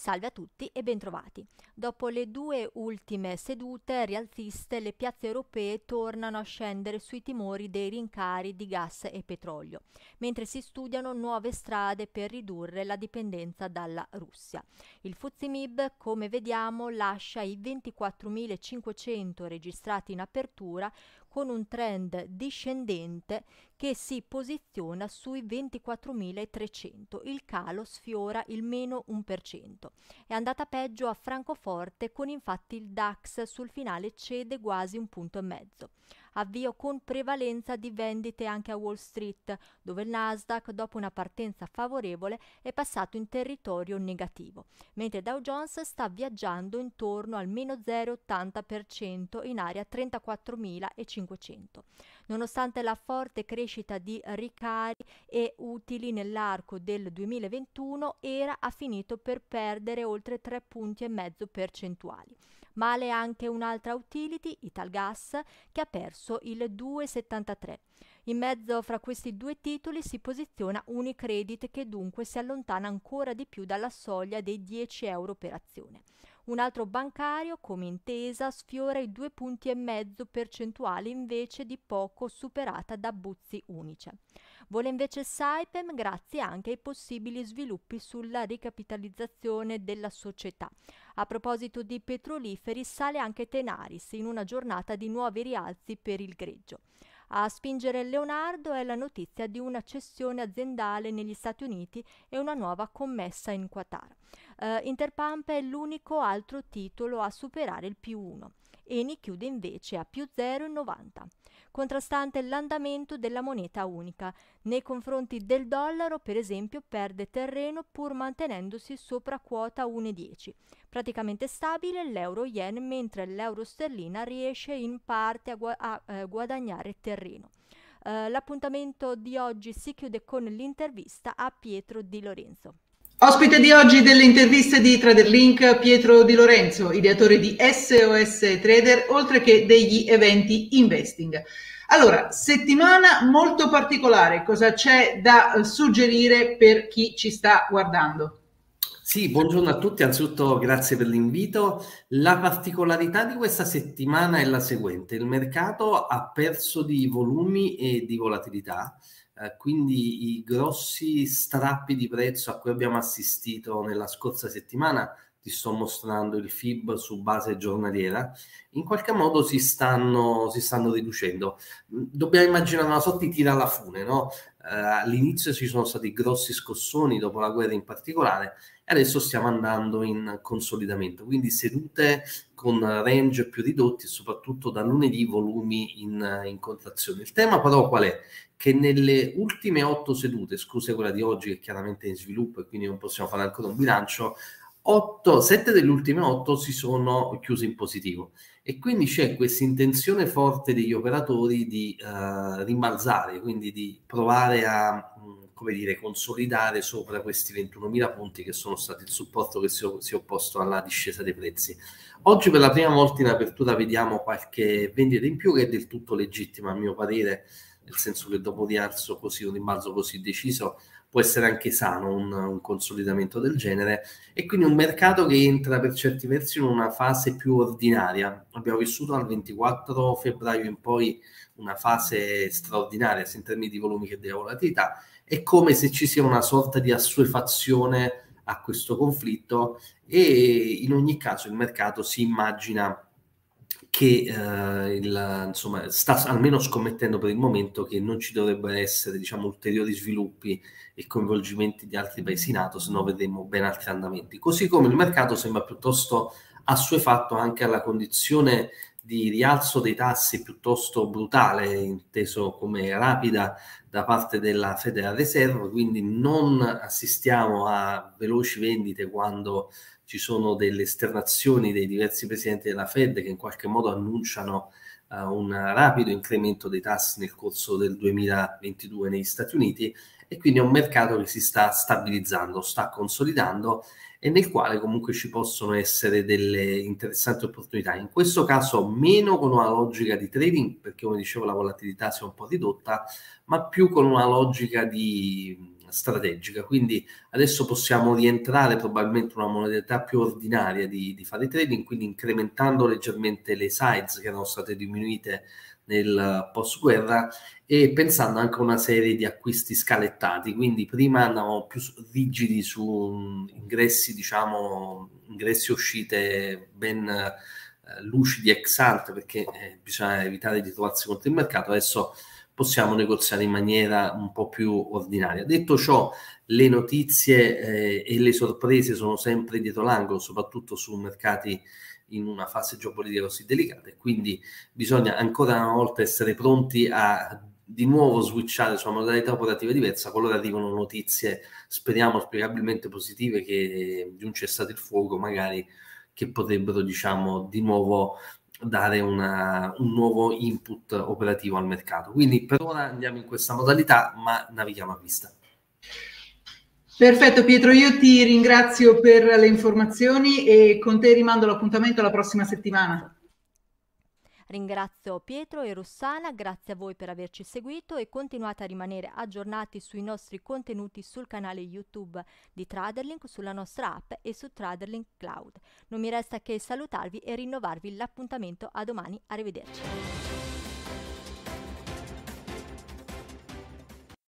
Salve a tutti e bentrovati. Dopo le due ultime sedute rialziste, le piazze europee tornano a scendere sui timori dei rincari di gas e petrolio, mentre si studiano nuove strade per ridurre la dipendenza dalla Russia. Il Fuzimib, come vediamo, lascia i 24.500 registrati in apertura con un trend discendente che si posiziona sui 24.300. Il calo sfiora il meno 1%. È andata peggio a Francoforte con infatti il DAX sul finale cede quasi un punto e mezzo avvio con prevalenza di vendite anche a Wall Street, dove il Nasdaq dopo una partenza favorevole è passato in territorio negativo, mentre Dow Jones sta viaggiando intorno al meno 0,80% in area 34.500. Nonostante la forte crescita di ricari e utili nell'arco del 2021, era ha finito per perdere oltre 3 punti e mezzo percentuali male anche un'altra utility, Italgas, che ha perso il 2,73. In mezzo fra questi due titoli si posiziona Unicredit che dunque si allontana ancora di più dalla soglia dei 10 euro per azione. Un altro bancario, come intesa, sfiora i due punti e mezzo percentuali invece di poco superata da Buzzi Unice. Vuole invece Saipem grazie anche ai possibili sviluppi sulla ricapitalizzazione della società. A proposito di petroliferi, sale anche Tenaris in una giornata di nuovi rialzi per il greggio. A spingere Leonardo è la notizia di una cessione aziendale negli Stati Uniti e una nuova commessa in Qatar eh, Interpump è l'unico altro titolo a superare il più 1. Eni chiude invece a più 0,90, contrastante l'andamento della moneta unica. Nei confronti del dollaro, per esempio, perde terreno pur mantenendosi sopra quota 1,10. Praticamente stabile l'euro yen, mentre l'euro sterlina riesce in parte a, gu- a eh, guadagnare terreno. Eh, l'appuntamento di oggi si chiude con l'intervista a Pietro Di Lorenzo. Ospite di oggi delle interviste di TraderLink Pietro Di Lorenzo, ideatore di SOS Trader, oltre che degli eventi investing. Allora, settimana molto particolare, cosa c'è da suggerire per chi ci sta guardando? Sì, buongiorno a tutti, anzitutto grazie per l'invito. La particolarità di questa settimana è la seguente, il mercato ha perso di volumi e di volatilità, eh, quindi i grossi strappi di prezzo a cui abbiamo assistito nella scorsa settimana, ti sto mostrando il FIB su base giornaliera, in qualche modo si stanno, si stanno riducendo. Mm, dobbiamo immaginare una sorta di tira alla fune, no? eh, all'inizio ci sono stati grossi scossoni dopo la guerra in particolare adesso stiamo andando in consolidamento, quindi sedute con range più ridotti e soprattutto da lunedì volumi in, in contrazione. Il tema però qual è? Che nelle ultime otto sedute, escluse quella di oggi che è chiaramente in sviluppo e quindi non possiamo fare ancora un bilancio, 8, 7 delle ultime otto si sono chiuse in positivo e quindi c'è questa intenzione forte degli operatori di uh, rimbalzare, quindi di provare a mh, mm, come dire, consolidare sopra questi 21.000 punti che sono stati il supporto che si, si è opposto alla discesa dei prezzi. Oggi per la prima volta in apertura vediamo qualche vendita in più che è del tutto legittima a mio parere, nel senso che dopo un rialzo così, un rimbalzo così deciso, può essere anche sano un, un, consolidamento del genere e quindi un mercato che entra per certi versi in una fase più ordinaria. Abbiamo vissuto dal 24 febbraio in poi una fase straordinaria sia in termini di volumi che di volatilità è come se ci sia una sorta di assuefazione a questo conflitto e in ogni caso il mercato si immagina che eh, il, insomma, sta almeno scommettendo per il momento che non ci dovrebbero essere diciamo, ulteriori sviluppi e coinvolgimenti di altri paesi NATO, se no vedremo ben altri andamenti. Così come il mercato sembra piuttosto assuefatto anche alla condizione di rialzo dei tassi piuttosto brutale, inteso come rapida da parte della Federal Reserve, quindi non assistiamo a veloci vendite quando ci sono delle esternazioni dei diversi presidenti della Fed che in qualche modo annunciano uh, un rapido incremento dei tassi nel corso del 2022 negli Stati Uniti e quindi è un mercato che si sta stabilizzando, sta consolidando e nel quale comunque ci possono essere delle interessanti opportunità. In questo caso meno con una logica di trading, perché come dicevo la volatilità si è un po' ridotta, ma più con una logica di strategica. Quindi adesso possiamo rientrare probabilmente in una modalità più ordinaria di, di fare trading, quindi incrementando leggermente le size che erano state diminuite nel post-guerra e pensando anche a una serie di acquisti scalettati, quindi prima andavamo più rigidi su mm, ingressi, diciamo, ingressi e uscite ben eh, lucidi ex ante perché eh, bisogna evitare di trovarsi contro il mercato, adesso possiamo negoziare in maniera un po' più ordinaria. Detto ciò, le notizie eh, e le sorprese sono sempre dietro l'angolo, soprattutto su mercati in una fase geopolitica così delicata e quindi bisogna ancora una volta essere pronti a di nuovo switchare su una modalità operativa diversa qualora arrivano notizie, speriamo spiegabilmente positive, che di un cessato il fuoco magari che potrebbero diciamo di nuovo dare una, un nuovo input operativo al mercato. Quindi per ora andiamo in questa modalità, ma navighiamo a vista. Perfetto Pietro, io ti ringrazio per le informazioni e con te rimando l'appuntamento alla prossima settimana. Ringrazio Pietro e Rossana, grazie a voi per averci seguito e continuate a rimanere aggiornati sui nostri contenuti sul canale YouTube di Traderlink, sulla nostra app e su Traderlink Cloud. Non mi resta che salutarvi e rinnovarvi l'appuntamento a domani, arrivederci.